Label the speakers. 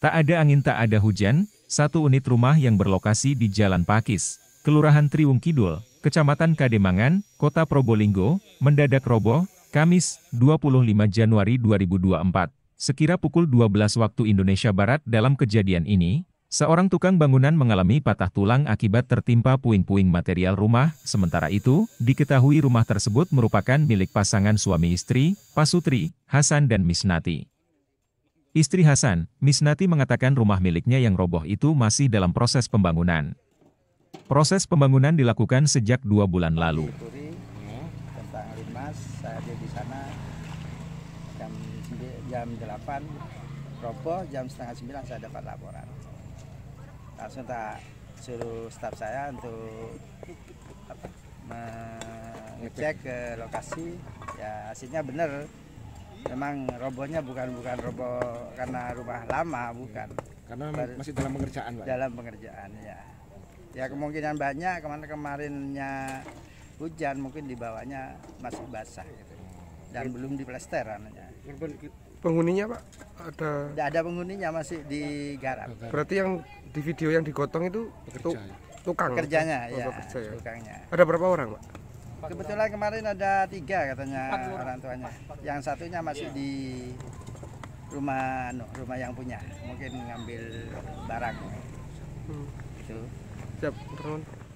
Speaker 1: Tak ada angin tak ada hujan, satu unit rumah yang berlokasi di Jalan Pakis, Kelurahan Triwung Kidul, Kecamatan Kademangan, Kota Probolinggo, mendadak roboh, Kamis, 25 Januari 2024. Sekira pukul 12 waktu Indonesia Barat dalam kejadian ini, seorang tukang bangunan mengalami patah tulang akibat tertimpa puing-puing material rumah, sementara itu, diketahui rumah tersebut merupakan milik pasangan suami istri, Pasutri, Hasan dan Misnati. Istri Hasan, Misnati mengatakan rumah miliknya yang roboh itu masih dalam proses pembangunan. Proses pembangunan dilakukan sejak dua bulan lalu.
Speaker 2: Ya, tentang Limas, saya di sana jam, jam 8, roboh jam setengah 9 saya dapat laporan. Langsung tak suruh staf saya untuk apa, mengecek ke lokasi, ya hasilnya benar memang robohnya bukan bukan roboh karena rumah lama bukan karena memang masih dalam pengerjaan pak dalam pengerjaan ya ya kemungkinan banyak kemarin kemarinnya hujan mungkin di bawahnya masih basah gitu. dan iya. belum diplester anunya penghuninya pak ada tidak ada penghuninya masih di garap berarti yang di video yang digotong itu itu ya? tukang kerjanya oh, ya, ya tukangnya ada berapa orang pak Kebetulan kemarin ada tiga katanya orang tuanya. Yang satunya masih iya. di rumah no, rumah yang punya, mungkin ngambil barang. Hmm. Itu. Siap, turun